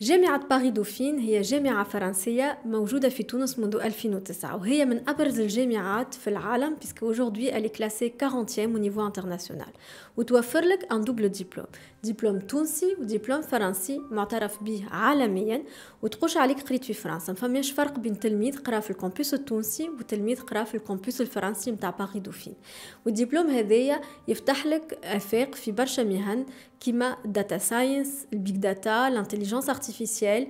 جامعة باري دوفين هي جامعة فرنسية موجودة في تونس منذ 2009 وهي من أبرز الجامعات في العالم بيسكو aujourd'hui elle est classée 40e au niveau international وتوفر لك ان دوبل ديبلوم ديبلوم تونسي وديبلوم فرنسي معترف به عالميا وتقوش عليك قريت في فرنسا ما فماش فرق بين تلميذ قرا في الكومبوس التونسي وتلميذ قرا في الكومبوس الفرنسي متاع باري دوفين والديبلوم هذايا يفتح لك آفاق في برشا مهن كيما داتا ساينس البيك داتا l'intelligence artificielle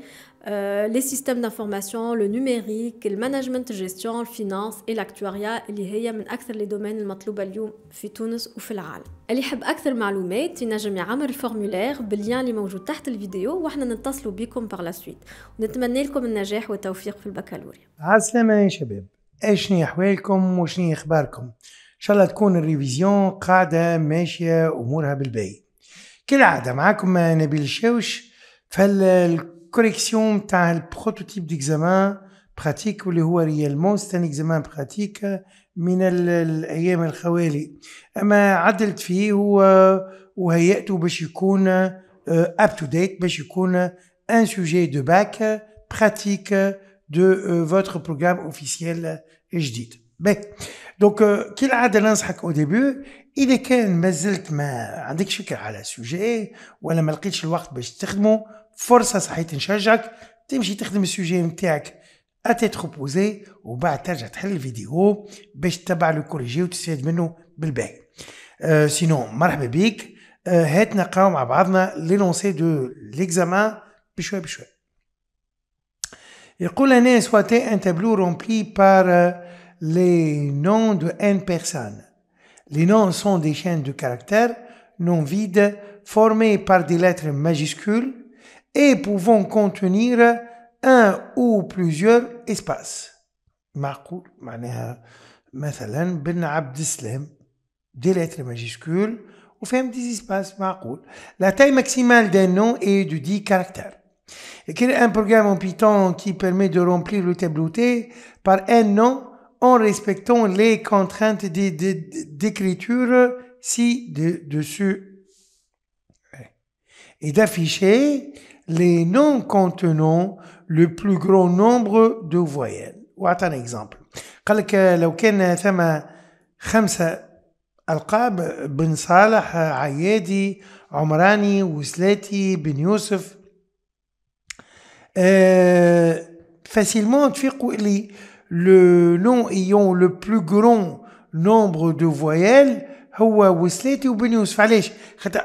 لي سيستيم دانفورماسيون لو نوميريك الماناجمنت المانجمنت الفينانس الفينانس الاكتواريا اللي هي من اكثر لي دومين المطلوبه اليوم في تونس وفي العالم اللي يحب اكثر معلومات ينجم يعمر الفورمولير بالليان اللي موجود تحت الفيديو واحنا نتصلوا بكم بار لا سويت ونتمنى لكم النجاح والتوفيق في البكالوريا عسلامه يا شباب ايش اشني احوالكم وشني اخباركم ان شاء الله تكون الريفيزيون قاعده ماشيه امورها بالبيت كالعاده معاكم نبيل الشاوش فالكوريكسيون تاع البروتوتيب ديكزامان براتيك واللي هو ريالمون ستان اكزامان براتيك من الايام الخوالي اما عدلت فيه هو وهيئته باش يكون اب تو ديت باش يكون ان سوجي دو باك براتيك دو فوتر بروغرام اوفيسيال جديد باهي دونك كالعاده ننصحك او ديبي اذا كان مازلت ما عندكش فكره على سوجي إيه، ولا ما لقيتش الوقت باش تخدمه فرصه صحيت نشجعك تمشي تخدم السوجي نتاعك اتي بروبوزي وبعد ترجع تحل الفيديو باش تتبع لو كوريجي وتستفاد منه بالباقي أه euh، سينو مرحبا بيك أه هات نقراو مع بعضنا لينونسي دو ليكزامان بشوي بشوي يقول انا سواتي ان تابلو رومبلي بار لي نون دو ان بيرسون Les noms sont des chaînes de caractères non vides formées par des lettres majuscules et pouvant contenir un ou plusieurs espaces. معقول معناها مثلا Ben des lettres majuscules ou des espaces La taille maximale d'un nom est de 10 caractères. Écrire un programme en Python qui permet de remplir le tableau T par un nom en respectant les contraintes d'écriture ci-dessus et d'afficher les noms contenant le plus grand nombre de voyelles un exemple قال لك لو كان ثم خمسة ألقاب بن صالح عيادي عمراني وسلاتي بن يوسف أه فاسيلمون تفيقوا le nom ayant le plus grand nombre de voyelles هو وسلاتي وبن يوسف علاش خاطر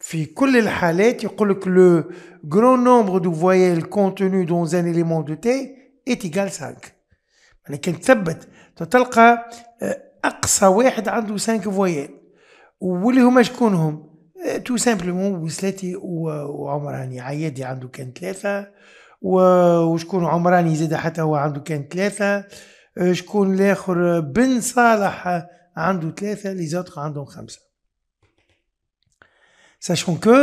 في كل الحالات يقول لك le grand nombre de voyelles contenu dans un élément de T est égal 5 يعني كان تثبت تلقى اقصى واحد عنده 5 فويال واللي هما شكونهم تو سامبلومون وسلاتي وعمراني عيادي عنده كان ثلاثه وشكون عمراني زاد حتى هو عنده كان ثلاثة أه، شكون الآخر أه، بن صالح أه، عنده ثلاثة لي زوطخ عندهم خمسة ساشون كو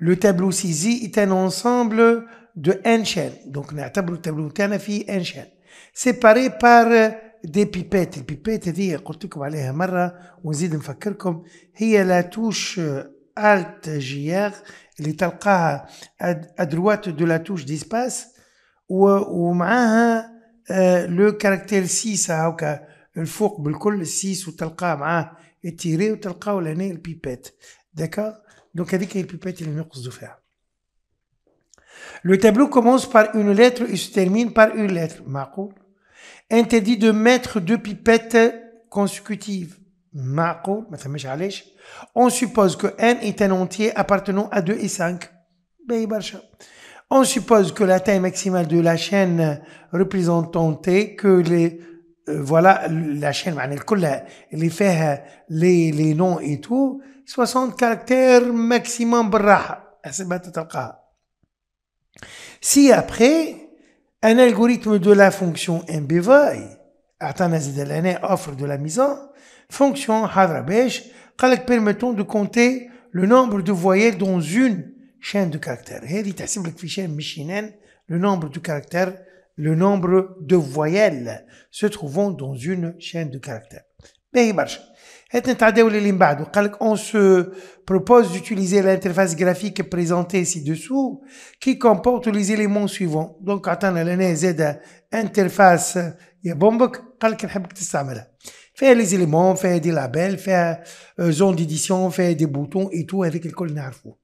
لو تابلو سيزي est أن أونسومبل دو أن شان دونك نعتبرو التابلو تاعنا في أن شان سيباري بار دي بيبات البيبات هذه قلت لكم عليها مرة ونزيد نفكركم هي لا توش الت جياغ اللي تلقاها ادروات دو لا توش ديسباس ومعاها le caractère 6 هاكا الفوق بالكل 6 وتلقاه معاه التيري D'accord? لهنا elle dit دونك هذيك هي البيبات اللي نقصدوا فيها Le tableau commence par une lettre et se termine par une lettre. Marco. Interdit de mettre deux pipettes consécutives on suppose que n est un entier appartenant à 2 et 5 on suppose que la taille maximale de la chaîne représentant t que les euh, voilà la chaîne elle الكلها les noms et tout 60 caractères maximum bras si après un algorithme de la fonction mby اعطانا la l'année offre de la mise en Fonction Hadrabesh, permettant de compter le nombre de voyelles dans une chaîne de caractères. Le nombre de caractères, le nombre de voyelles se trouvant dans une chaîne de caractères. On se propose d'utiliser l'interface graphique présentée ci-dessous qui comporte les éléments suivants. Donc, interface faire les éléments, faire des labels, faire euh, zone d'édition, faire des boutons et tout avec col fou.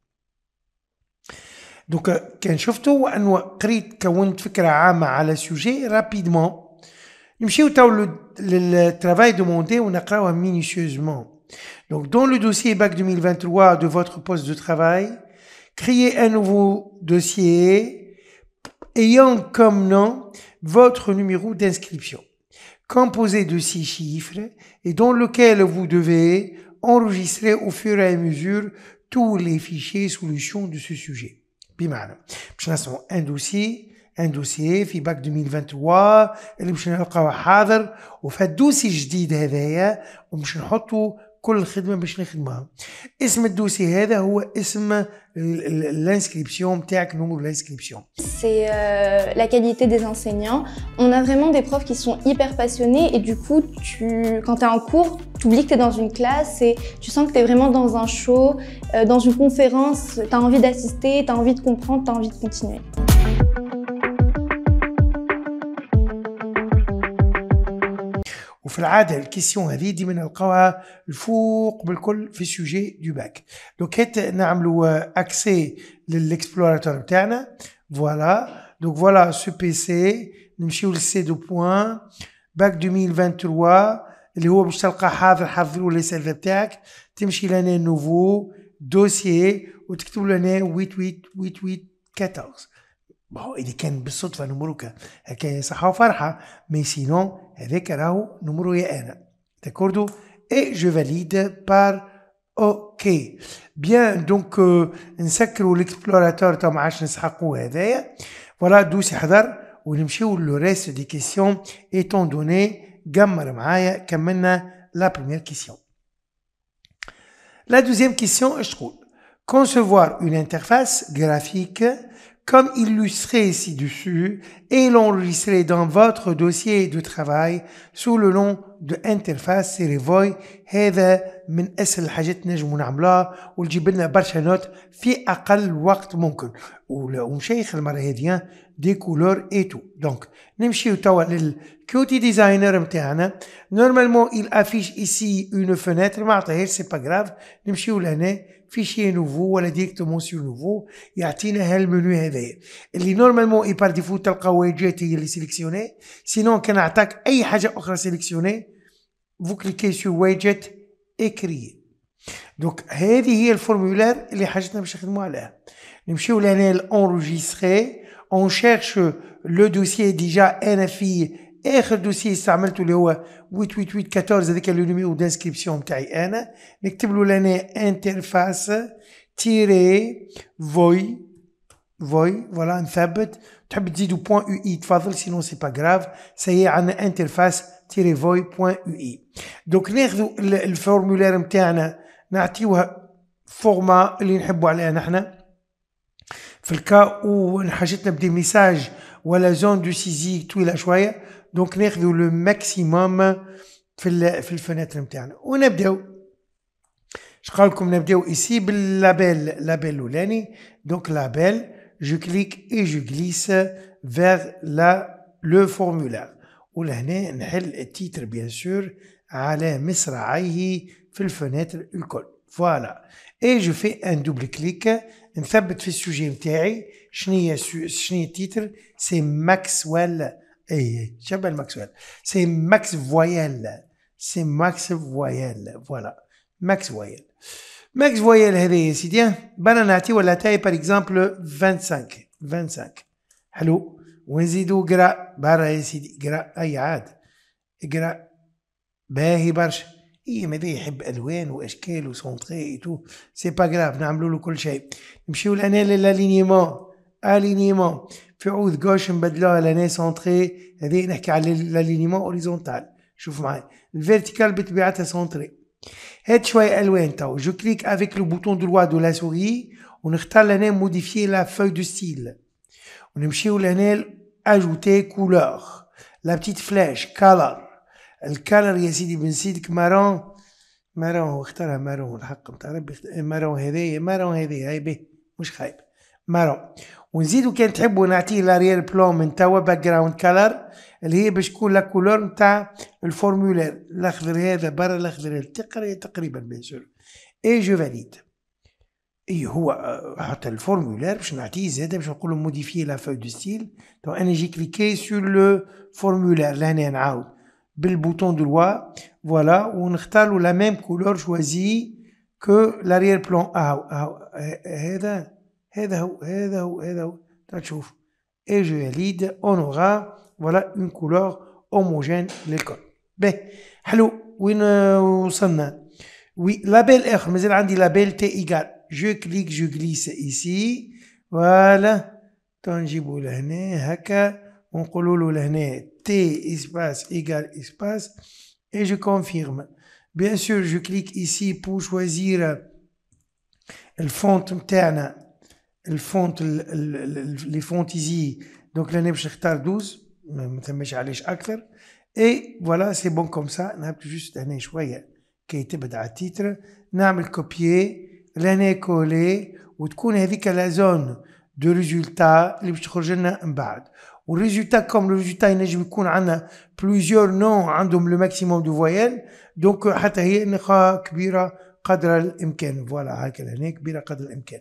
Donc je شفتوا sur le sujet rapidement. عامه sujet. سوجي le travail demandé on on créé minutieusement. Donc dans le dossier BAC 2023 de votre poste de travail, créez un nouveau dossier ayant comme nom votre numéro d'inscription composé de six chiffres et dans lequel vous devez enregistrer au fur et à mesure tous les fichiers solutions de ce sujet. un dossier, un ان دوسي ان دوسي في باك 2023 اللي باش نلقاوه حاضر وفي الدوسي الجديد هذايا وباش نحطوا l'inscription l'inscription c'est euh, la qualité des enseignants on a vraiment des profs qui sont hyper passionnés et du coup tu quand tu es en cours tu oublies que tu es dans une classe et tu sens que tu es vraiment dans un show euh, dans une conférence tu as envie d'assister tu as envie de comprendre tu as envie de continuer وفي العاده الكيسيون هذه ديما نلقاوها الفوق بالكل في سوجي دو باك دونك هيت نعملوا اكسي للاكسبلوراتور بتاعنا فوالا دونك فوالا سو بي سي نمشيو للسي دو بوان باك 2023 اللي هو باش تلقى حاضر حضروا لي سيرفر بتاعك تمشي لنا نوفو دوسيي وتكتب لنا ويت ويت ويت ويت 14 ما هو اذا كان بالصدفه نمرك هكا صحه وفرحه مي سينون avec Et je valide par OK. Bien, donc, euh, nous sacre ou l'explorateur, voilà d'où Nous allons le reste des questions, étant donné, Gamma Ramaya, la première question. La deuxième question, je trouve, concevoir une interface graphique comme illustré ici dessus et l'enregistrer dans votre dossier de travail sous le nom de interface سيريفوي هذا من اسهل الحاجات نجمو نعملها برشا نوت في اقل وقت ممكن المره هذه دي كولور اي تو دونك توا للكيوتي designer نتاعنا Normalement, il affiche ici une fenêtre ما عطاهاش سي Fichier nouveau, voilà, directement sur nouveau. Il y a un petit menu, il il Normalement, il y par défaut, il y a un widget, il y a un sélectionné. Sinon, quand on attaque, il y a un sélectionné. Vous cliquez sur widget, écrire. Donc, il y a formulaire, il y a un widget, il y a On cherche le dossier déjà NFI, اخر دوسي استعملته اللي هو ويت ويت ويت 14 هذاك لو نيميرو دانسكريبسيون تاعي انا نكتب له لهنا انترفاس تيري فوي فوي فوالا نثبت تحب تزيدو بوان يو اي تفضل سينو سي با غراف سي عندنا انترفاس تيري فوي بوان يو اي دونك ناخذوا الفورمولير نتاعنا نعطيوها فورما اللي نحبوا عليها نحنا في الكا ونحاجتنا بدي ميساج ولا زون دو سيزي طويله شويه دونك ناخذوا لو ماكسيموم في في الفناتر نتاعنا ونبداو شقال لكم نبداو ايسي باللابيل لابيل الاولاني دونك لابيل جو كليك اي جو غليس فيغ لا لو فورمولار ولهنا نحل التيتر بيان سور على مصراعيه في الفناتر الكل فوالا اي جو في ان دوبل كليك نثبت في السوجي نتاعي شنو هي شنو هي التيتر سي ماكسويل اي إيه. شبه الماكسويل سي ماكس فويال سي ماكس فويال فوالا ماكس فويال ماكس فويال هذا يا سيدي إيه. بانا نعطي ولا تاي بار اكزومبل 25 25 حلو ونزيدو قرا برا يا سيدي قرا اي عاد قرا باهي برشا اي ماذا يحب الوان واشكال وسونتري تو سي با غراف نعملو له كل شيء نمشيو لانا للالينيمون الينيمون في عود جوشن بدلوها لهنا سونتري هذه نحكي على لالينيمون اوريزونتال شوف معي الفيرتيكال بطبيعتها سونتري هات شوية الوان تو جو كليك افيك لو بوتون دروا دو لا سوري ونختار لهنا موديفيي لا فوي دو ستيل ونمشيو لهنا اجوتي كولور لا بتيت فلاش كالر الكالر يا سيدي سيدك مارون مارون هو اختارها مارون الحق نتاع ربي مارون هذايا مارون هذايا هاي به مش خايب مارون ونزيدو كان تحبوا نعطيه ريال بلون من توا باك جراوند كالر اللي هي باش تكون لا كولور نتاع الفورمولير الاخضر هذا برا الاخضر تقري تقريبا بيان سور اي جو فاليد اي هو آه، حتى الفورمولير باش نعطيه زاد باش نقول له موديفي لا فو دو ستيل دونك انا جي كليكي سور لو فورمولير لهنا نعاود بالبوتون دو لوا فوالا ونختار لا ميم كولور شوازي كو لاريير بلون اهو اهو هذا et je valide on aura voilà une couleur homogène ben, Hello, oui, nous euh, sommes là. Oui, label R, mais j'ai dit label T égale. Je clique, je glisse ici. Voilà. Haka. On T espace égal espace et je confirme. Bien sûr, je clique ici pour choisir euh, le font الفونت لي فونتيزي دونك لاني باش نختار 12 ما ثماش علاش اكثر اي فوالا سي بون كوم سا نهبط جوست هنا شويه كي تبعد على التيتر نعمل كوبيي لهنا كولي وتكون هذيك لا زون دو ريزولتا اللي باش تخرج لنا من بعد والريزولتا كوم لو ريزولتا ينجم يكون عندنا بلوزيور نو عندهم لو ماكسيموم دو فويال دونك حتى هي نخا كبيره قدر الامكان فوالا هكا هنا كبيره قدر الامكان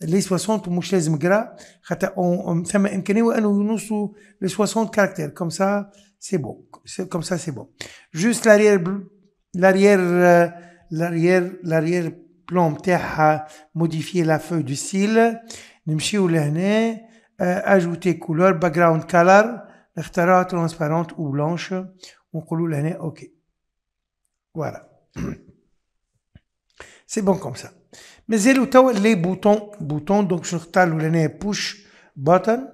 Les 60 tu ne m'as pas On a même aménagé où ils nous les 60 caractères. Comme ça, c'est c'est Comme ça, c'est bon Juste l'arrière, euh, l'arrière, l'arrière, l'arrière plomb, T'as modifier la feuille du style. Nous choisissons ajouter couleur background color. Nous transparente ou blanche. On choisit OK. Voilà. سي بون كوم سا مازالو توا لي بوتون بوتون دونك شنو نختار الاولانيه بوش باتن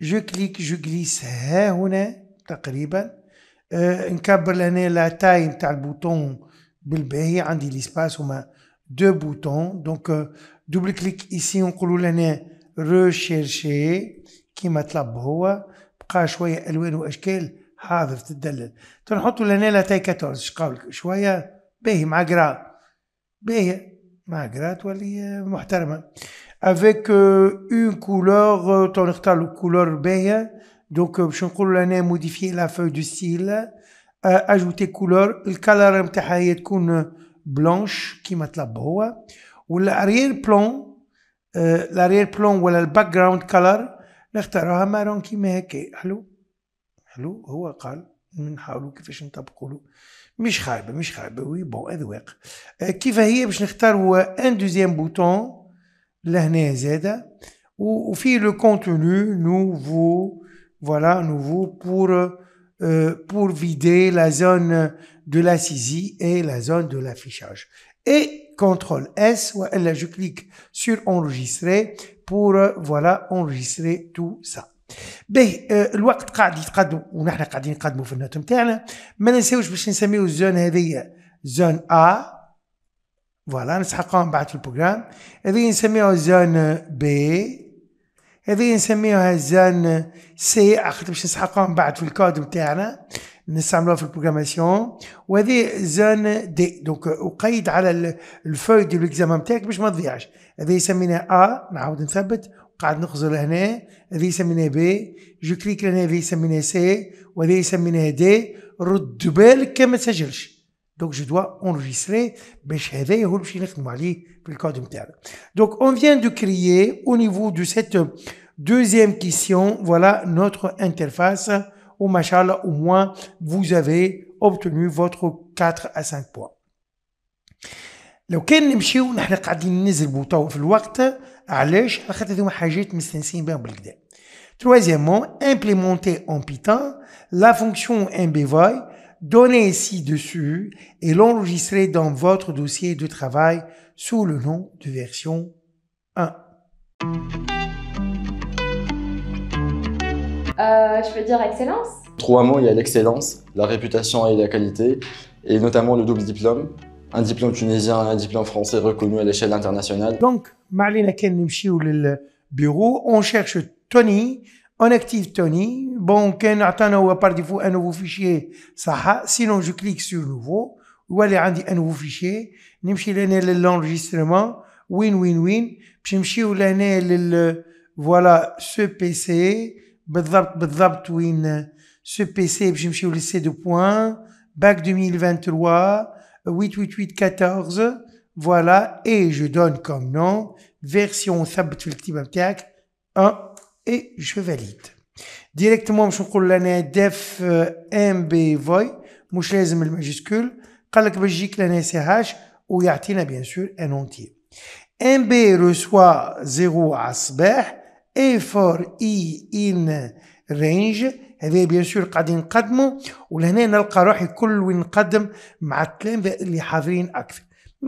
جو كليك جو كليس ها هنا تقريبا أه نكبر لهنا لا تاي نتاع البوتون بالباهي عندي ليسباس هما دو بوتون دونك دوبل كليك ايسي نقولوا لهنا ريشيرشي كيما طلب هو بقى شويه الوان واشكال حاضر تدلل تنحطوا لهنا لا تاي 14 شقاولك شويه باهي مع قرا باهية مع قرا تولي محترمة افيك اون كولور تو نختار الكولور باهية دونك باش نقولوا انا موديفي لا فو دو ستيل اجوتي كولور الكالر نتاعها هي تكون بلونش كيما طلب هو والاريير بلون الاريير بلون ولا الباك جراوند كالر نختاروها مارون كيما هكا حلو حلو هو قال نحاولوا كيفاش نطبقوا له Commentaire. Kifahie, je vais choisir un deuxième bouton, l'année z elle et le contenu, nouveau, voilà, nous pour euh، pour vider la zone de la saisie et la zone de l'affichage et contrôle S. Je clique sur enregistrer pour euh, voilà enregistrer tout ça. باهي آه، الوقت قاعد يتقدم ونحن قاعدين نقدموا في النوت نتاعنا ما ننساوش باش نسميو الزون هذيا زون ا فوالا نسحقوها من بعد في البروجرام هذه نسميوها زون بي هذه نسميوها زون سي خاطر باش نسحقوها من بعد في الكود نتاعنا نستعملوها في البروغراماسيون وهذه زون دي دونك وقيد على الفوي دو ليكزام نتاعك باش ما تضيعش هذه سميناها ا نعاود نثبت قاعد نخزر هنا هذه يسمينها بي جو كليك هنا هذه يسمينها سي وهذه يسمينها دي رد بالك كما تسجلش دونك جو دوا اونجيستري باش هذا هو اللي باش نخدموا عليه في الكود نتاعنا دونك اون فيان دو كريي او نيفو دو سيت Deuxième question, voilà notre interface où, machallah, au moins, vous avez obtenu votre 4 à 5 points. لو كان نمشيو نحن قاعدين ننزل تو في الوقت Troisièmement, implémenter en Python la fonction MBVI donnée ci-dessus et l'enregistrer dans votre dossier de travail sous le nom de version 1. Euh, je peux dire excellence Trois mots, il y a l'excellence, la réputation et la qualité, et notamment le double diplôme un diplôme tunisien, un diplôme français reconnu à l'échelle internationale. Donc, Marlina Ken Nimchiou, le bureau, on cherche Tony, on active Tony. Bon, Ken Atano, par défaut, un nouveau fichier, ça Sinon, je clique sur nouveau. Ou aller un nouveau fichier. Nimchi l'enregistrement. Win, win, win. Puis, Nimchi ou voilà, ce PC. بالضبط بالضبط وين ce PC باش le C C2. Bac 2023 88814 Voilà. Et je donne comme nom, version Thabt 1. Et je valide. Directement, je vous l'année def euh, mb voy. Mouchlezm le majuscule. calcul bajik l'année ch. Ou yatina, bien sûr, un entier. mb reçoit 0 asbeh. et for i in range avait eh beaucoup bien sûr à présenter et là-dedans je trouve ma place partout où je présente avec les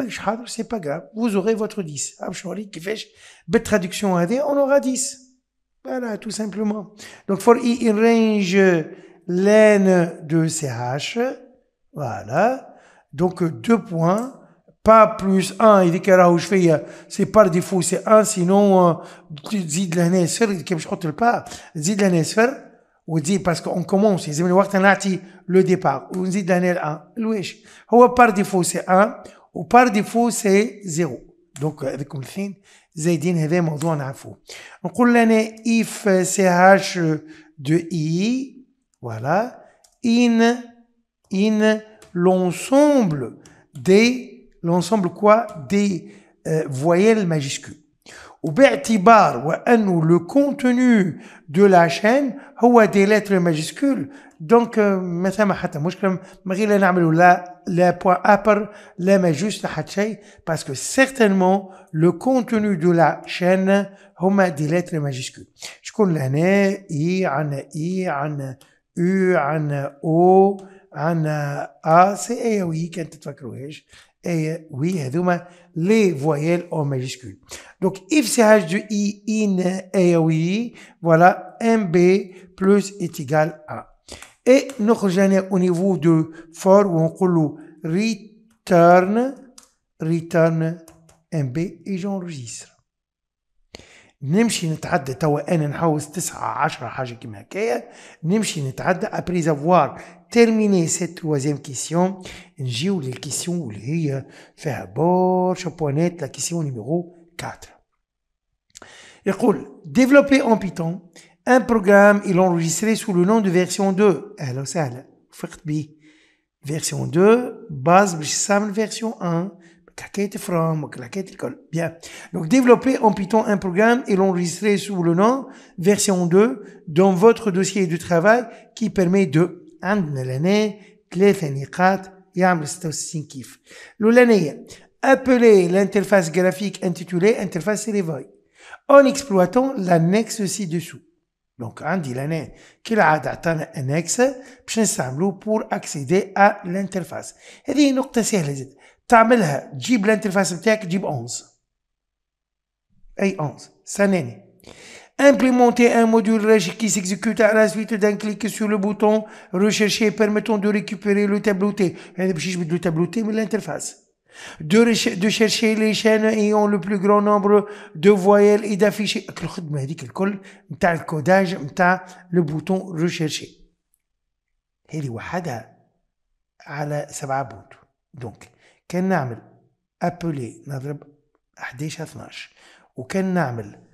gens qui sont là aussi mais je pas grave vous aurez votre 10 en fait avec cette traduction on aura 10 voilà tout simplement donc il i in range len de CH. voilà donc 2 points pas plus 1 il dit qu'il est rajout fait euh, c'est pas défaut, c'est 1 sinon euh, Il dit de là-bas je ne le pas tu dis de là-bas ou dit parce qu'on commence, ils ont le départ, on dit Daniel 1, l'ouïch. par défaut c'est 1, ou par défaut c'est 0. Donc, euh, avec le fin, Zaydin, il on a un info. On a l'année if ch euh, de i, voilà, in, in l'ensemble des, l'ensemble quoi, des euh, voyelles majuscules. Ou bertibar, ou le contenu de la chaîne, ou a, des lettres majuscules. Donc, maintenant, je le point upper, le majuscule, parce que certainement, le contenu de la chaîne, ou des lettres majuscules. Je connais l'année, I, an, I, an, U, an, O, an, A, c'est, oui, quand tu te et oui, les voyelles en majuscule. Donc, if h de I in et oui, voilà, MB plus est égal à. Et nous revenons au niveau de for où on colle return, return MB et j'enregistre. نمشي نتعدى توا انا terminer cette troisième question, J'ai oublié questions question, هي faire برشا net, la question numéro 4 Écoute, développer en Python un programme et l'enregistrer sous le nom de version 2 Alors, ça, version 2 base version 1 Claquette from claquette école. bien donc développer en Python un programme et l'enregistrer sous le nom version 2 dans votre dossier de travail qui permet de عندنا لنا ثلاثة نقاط يعمل 66 كيف الأولانية appeler l'interface graphique intitulée interface Revoy en exploitant l'annexe ci-dessous. Donc, on dit كالعادة عطانا باش نستعملو pour accéder à l'interface. هذه نقطة سهلة تعملها تجيب تجيب 11 11 implémenter un module qui s'exécute à la suite d'un clic sur le bouton rechercher permettant de récupérer le tableau T. Le tableau T, mais l'interface. De, de chercher les chaînes ayant le plus grand nombre de voyelles et d'afficher. le codage, le bouton rechercher. هذه وحدها على سبعة Donc, دونك كان نعمل on a 11 12 وكان نعمل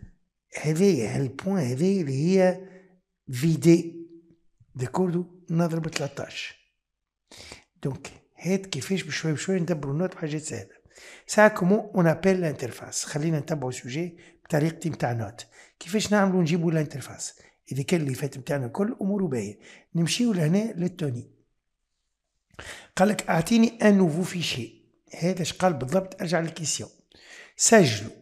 هذايا هالبوان هذايا اللي هي فيدي ديكوردو نضرب 13 دونك هات كيفاش بشوي بشوي ندبروا نوت بحاجات سهله ساعة كومون اون ابيل لانترفاس خلينا نتبعوا السوجي بطريقتي نتاع نوت كيفاش نعملوا نجيبوا الانترفاس اذا كان اللي فات نتاعنا الكل اموره باهيه نمشيو لهنا للتوني قال لك اعطيني ان نوفو فيشي هذا اش قال بالضبط ارجع للكيسيون سجلوا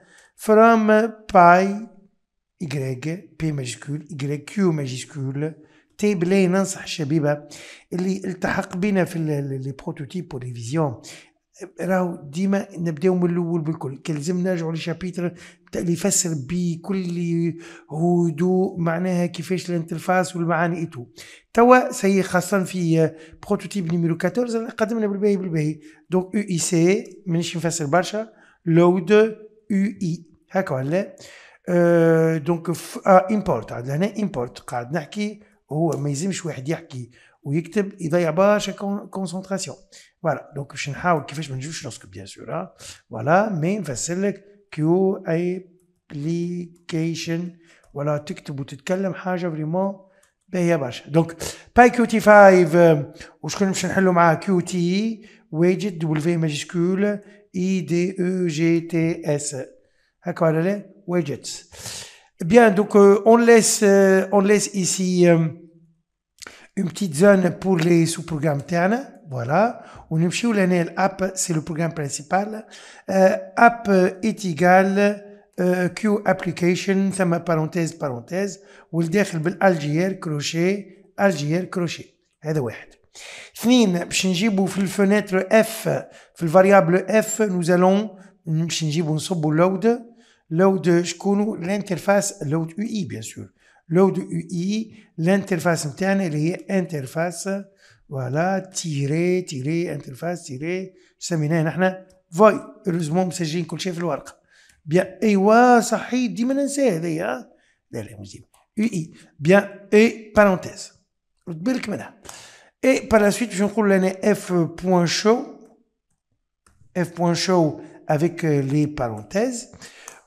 from باي Y, بي ماجيسكول Y, كيو ماجيسكول تي بلاي ننصح الشبيبة اللي التحق بنا في لي بروتوتيب ولي فيزيون راهو ديما نبداو من الاول بالكل كان لازم نرجعوا لشابيتر اللي يفسر بكل هدوء معناها كيفاش الانترفاس والمعاني ايتو توا سي خاصه في بروتوتيب نيميرو 14 قدمنا بالباهي بالباهي دونك يو اي سي مانيش نفسر برشا لود يو اي هاك ولا أه دونك آه امبورت عاد لهنا امبورت قاعد نحكي وهو ما يلزمش واحد يحكي ويكتب يضيع برشا كونسونتراسيون فوالا دونك باش نحاول كيفاش ما نجيبش نسكت بيان سور فوالا مي نفسر لك كيو ابليكيشن ولا تكتب وتتكلم حاجه فريمون باهيه برشا دونك باي كيو تي 5 وشكون باش نحلو معاه كيو تي واجد دبليو ماجيسكول اي دي او جي تي اس Widgets. Bien, donc euh, on, laisse, euh, on laisse ici euh, une petite zone pour les sous-programmes ternes. Voilà. On nous l'année app, c'est le programme principal. app est égal Q application, ça ma parenthèse, parenthèse. Ou le داخل Algier, crochet, Algier, crochet. هذا واحد. اثنين باش نجيبو fenêtre F, في variable F, nous allons nous نجيبو load. L'autre, je connais l'interface, l'autre UI bien sûr. L'autre UI, l'interface interne, elle interface, voilà, tirer, tirer, interface, tirer, ça m'a voy. voilà, heureusement, je hein. Bien, et Bien, et par la suite, je vais me coller F.show. F.show avec euh, les parenthèses.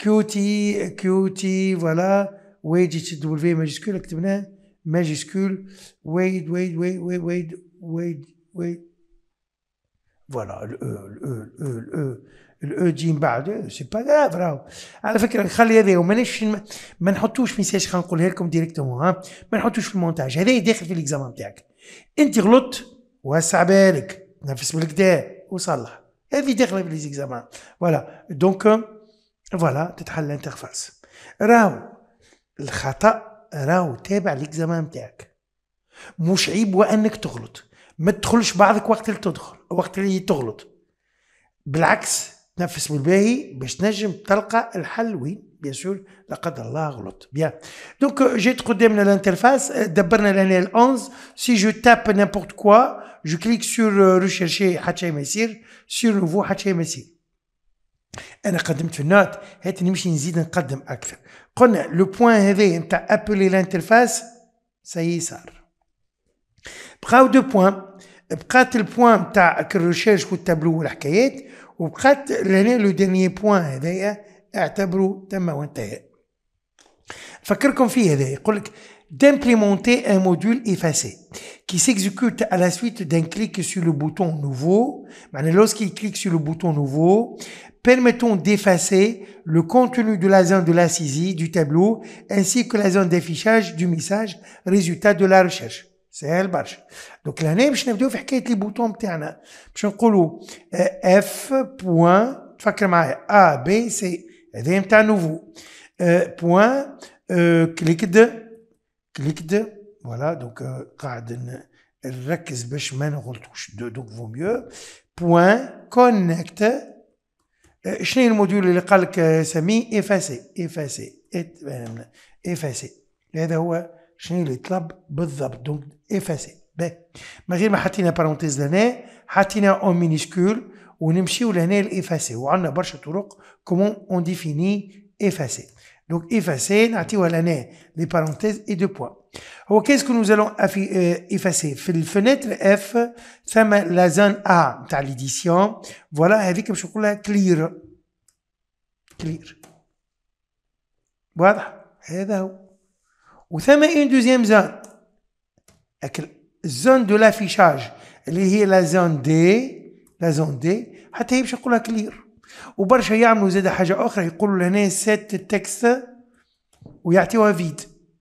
كيوتي كيوتي كيو تي فوالا ويد اتش دبليو ماجيسكول كتبناه ماجيسكول ويد ويد ويد ويد ويد ويد ويد فوالا الاو الاو الاو الاو الاو تجي من بعد سي با غراف راهو على فكره خلي هذا وماناش ما نحطوش ميساج خنقولها لكم ديريكتومون ها ما نحطوش في المونتاج هذا داخل في ليكزامان تاعك انت غلطت وسع بالك نفس بالكدا وصلح هذه داخله في ليزيكزامان فوالا دونك فوالا تتحل الانترفاس راو الخطا راو تابع زمان تاعك مش عيب وانك تغلط ما تدخلش بعضك وقت اللي تدخل وقت اللي تغلط بالعكس تنفس بالباهي باش تنجم تلقى الحل وين بيان سور لا قدر الله غلط بيان دونك جيت قدامنا الانترفاس دبرنا لهنا ال 11 سي جو تاب نيمبورت كوا جو كليك سور ريشيرشي حتى شي ما يصير سور نوفو حتى شي ما يصير انا قدمت في النوت هات نمشي نزيد نقدم اكثر قلنا لو بوان هذا نتاع ابلي لانترفاس سي صار بقاو دو بوان بقات البوان نتاع الريشيرش والتابلو d'implémenter un module effacé qui s'exécute à la suite d'un clic sur le bouton nouveau. Lorsqu'il clique sur le bouton nouveau, permettons d'effacer le contenu de la zone de la saisie du tableau ainsi que la zone d'affichage du message résultat de la recherche. C'est elle, barche. Donc, la même, je vais faire les boutons, je vais faire F, point, tu vas faire A, B, C, et eh bien, à nouveau, euh, point, euh, clic de, clic de, voilà, donc, euh, donc, vaut mieux, point, connecte, آه، شنو الموديول اللي قال لك آه، سميه افاسي افاسي افاسي آه، هذا هو شنو اللي طلب بالضبط دونك افاسي باه من غير ما حطينا بارونتيز لهنا حطينا اون مينيسكول ونمشيو لهنا لافاسي وعندنا برشا طرق كومون اون ديفيني افاسي دونك افاسي نعطيوها لهنا لي بارونتيز اي دو بوان هو كيس ce que افي allons في الفنتر اف ثم لا زون ا تاع ليديسيون فوالا هذيك باش نقول لها كلير كلير واضح هذا هو وثم اون دوزيام زون اكل الزون دو لافيشاج اللي هي لا زون دي لا زون دي حتى هي باش نقولها كلير وبرشا يعملوا زاد حاجه اخرى يقولوا لهنا سيت تكست ويعطيوها فيد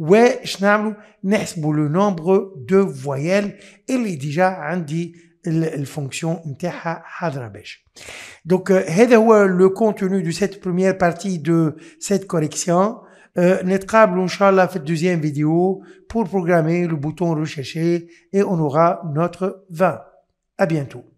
pas le nombre de voyelles et est déjà une fonction Donc, euh, le contenu de cette première partie de cette correction. On se on dans la deuxième vidéo pour programmer le bouton rechercher et on aura notre 20. A bientôt.